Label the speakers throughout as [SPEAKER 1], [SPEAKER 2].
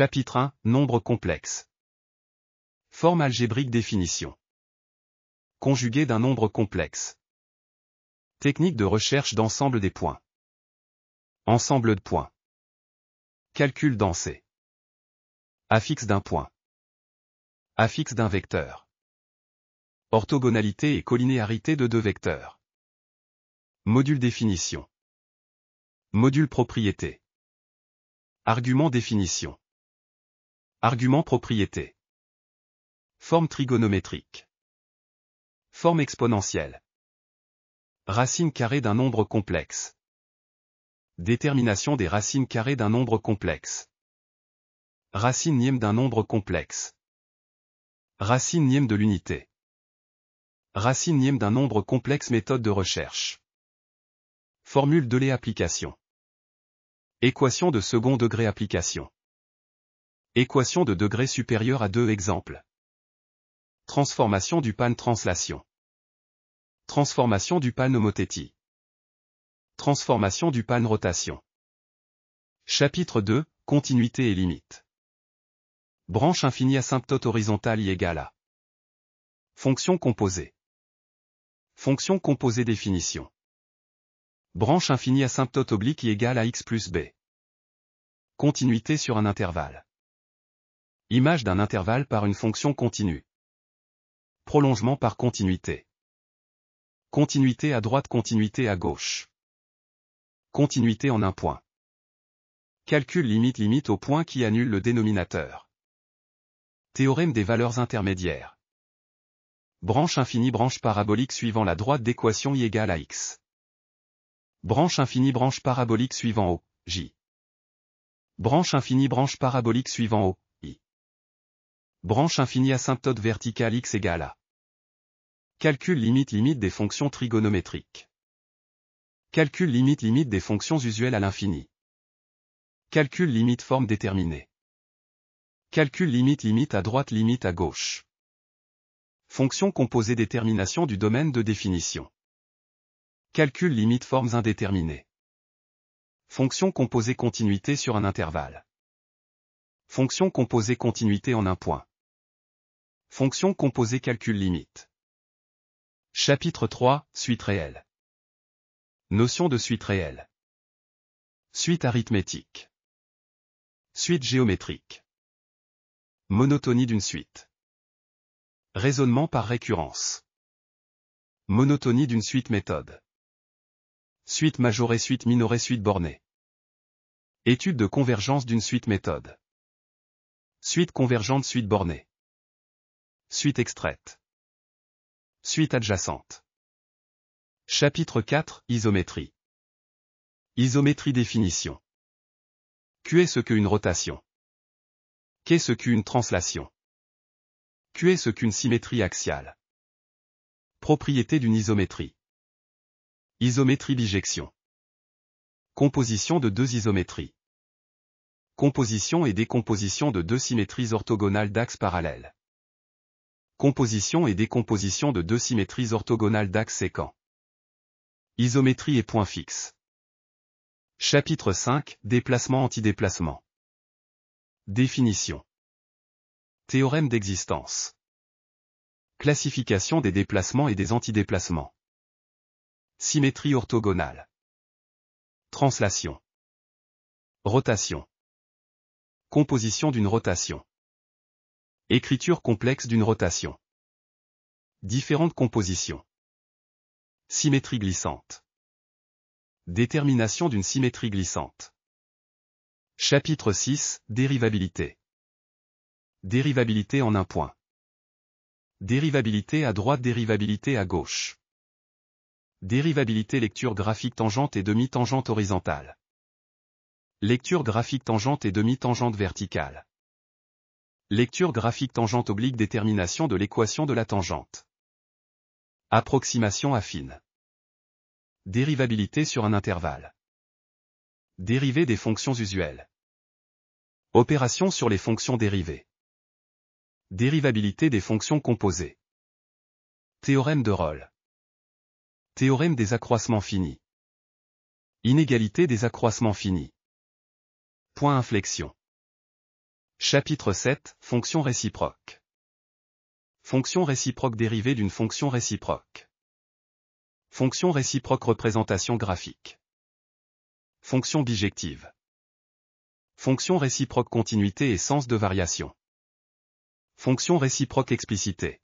[SPEAKER 1] Chapitre 1 Nombre complexe. Forme algébrique définition. Conjugué d'un nombre complexe. Technique de recherche d'ensemble des points. Ensemble de points. Calcul d'ANSÉ. Affixe d'un point. Affixe d'un vecteur. Orthogonalité et collinéarité de deux vecteurs. Module définition. Module propriété. Argument définition. Argument propriété. Forme trigonométrique. Forme exponentielle. Racine carrée d'un nombre complexe. Détermination des racines carrées d'un nombre complexe. Racine nième d'un nombre complexe. Racine nième de l'unité. Racine nième d'un nombre complexe méthode de recherche. Formule de l'application. Équation de second degré application. Équation de degré supérieur à deux exemples. Transformation du pan translation. Transformation du pan homothétie. Transformation du pan rotation. Chapitre 2, continuité et limite. Branche infinie asymptote horizontale y égale à. Fonction composée. Fonction composée définition. Branche infinie asymptote oblique y égale à x plus b. Continuité sur un intervalle. Image d'un intervalle par une fonction continue. Prolongement par continuité. Continuité à droite, continuité à gauche. Continuité en un point. Calcul limite limite au point qui annule le dénominateur. Théorème des valeurs intermédiaires. Branche infinie branche parabolique suivant la droite d'équation y égale à x. Branche infinie branche parabolique suivant O, j. Branche infinie branche parabolique suivant O, Branche infinie asymptote verticale x égale à. Calcul limite limite des fonctions trigonométriques. Calcul limite limite des fonctions usuelles à l'infini. Calcul limite forme déterminée. Calcul limite limite à droite limite à gauche. Fonction composée détermination du domaine de définition. Calcul limite formes indéterminées. Fonction composée continuité sur un intervalle. Fonction composée continuité en un point. Fonction composée calcul limite. Chapitre 3, suite réelle. Notion de suite réelle. Suite arithmétique. Suite géométrique. Monotonie d'une suite. Raisonnement par récurrence. Monotonie d'une suite méthode. Suite majorée, suite minorée, suite bornée. Étude de convergence d'une suite méthode. Suite convergente, suite bornée. Suite extraite. Suite adjacente. Chapitre 4, isométrie. Isométrie définition. quest est ce qu'une rotation. Qu'est ce qu'une translation. quest ce qu'une symétrie axiale. Propriété d'une isométrie. Isométrie bijection. Composition de deux isométries. Composition et décomposition de deux symétries orthogonales d'axes parallèles composition et décomposition de deux symétries orthogonales d'axes séquents. Isométrie et point fixe. Chapitre 5 Déplacement antidéplacement. Définition. Théorème d'existence. Classification des déplacements et des antidéplacements. Symétrie orthogonale. Translation. Rotation. Composition d'une rotation. Écriture complexe d'une rotation. Différentes compositions. Symétrie glissante. Détermination d'une symétrie glissante. Chapitre 6. Dérivabilité. Dérivabilité en un point. Dérivabilité à droite, dérivabilité à gauche. Dérivabilité lecture graphique tangente et demi-tangente horizontale. Lecture graphique tangente et demi-tangente verticale. Lecture graphique tangente oblique détermination de l'équation de la tangente. Approximation affine. Dérivabilité sur un intervalle. Dérivée des fonctions usuelles. Opération sur les fonctions dérivées. Dérivabilité des fonctions composées. Théorème de Rolle. Théorème des accroissements finis. Inégalité des accroissements finis. Point inflexion. Chapitre 7 Fonction réciproque Fonction réciproque dérivée d'une fonction réciproque. Fonction réciproque représentation graphique. Fonction bijective. Fonction réciproque continuité et sens de variation. Fonction réciproque explicité.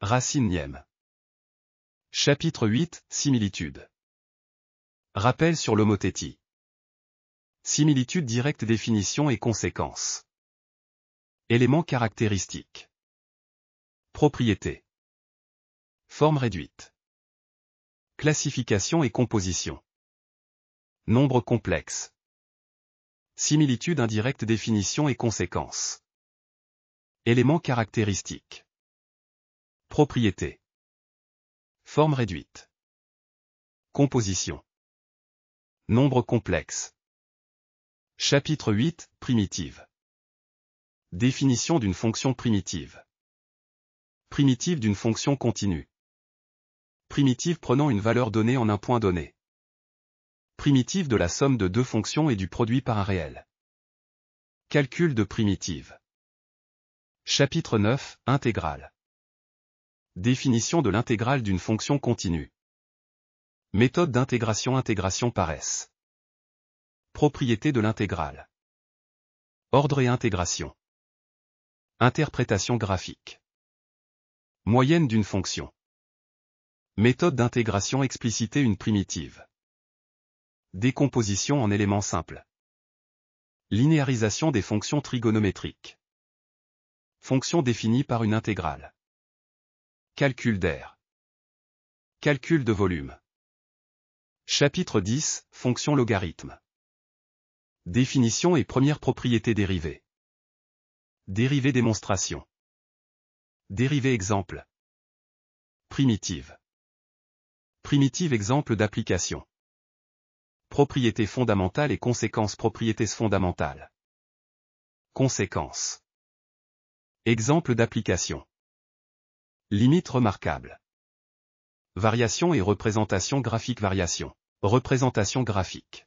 [SPEAKER 1] Racine nième. Chapitre 8 Similitude. Rappel sur l'homothétie. Similitude directe définition et conséquence. Éléments caractéristiques. Propriété. Forme réduite. Classification et composition. Nombre complexe. Similitude indirecte définition et conséquence. Éléments caractéristiques. Propriété. Forme réduite. Composition. Nombre complexe. Chapitre 8 Primitive Définition d'une fonction primitive Primitive d'une fonction continue Primitive prenant une valeur donnée en un point donné Primitive de la somme de deux fonctions et du produit par un réel Calcul de primitive Chapitre 9 Intégrale Définition de l'intégrale d'une fonction continue Méthode d'intégration intégration par S Propriété de l'intégrale. Ordre et intégration. Interprétation graphique. Moyenne d'une fonction. Méthode d'intégration expliciter une primitive. Décomposition en éléments simples. Linéarisation des fonctions trigonométriques. Fonction définie par une intégrale. Calcul d'air. Calcul de volume. Chapitre 10, fonction logarithme. Définition et première propriété dérivée. Dérivée démonstration. Dérivée exemple. Primitive. Primitive exemple d'application. Propriété fondamentale et conséquence propriétés fondamentales. Conséquence. Exemple d'application. Limite remarquable. Variation et représentation graphique Variation. Représentation graphique.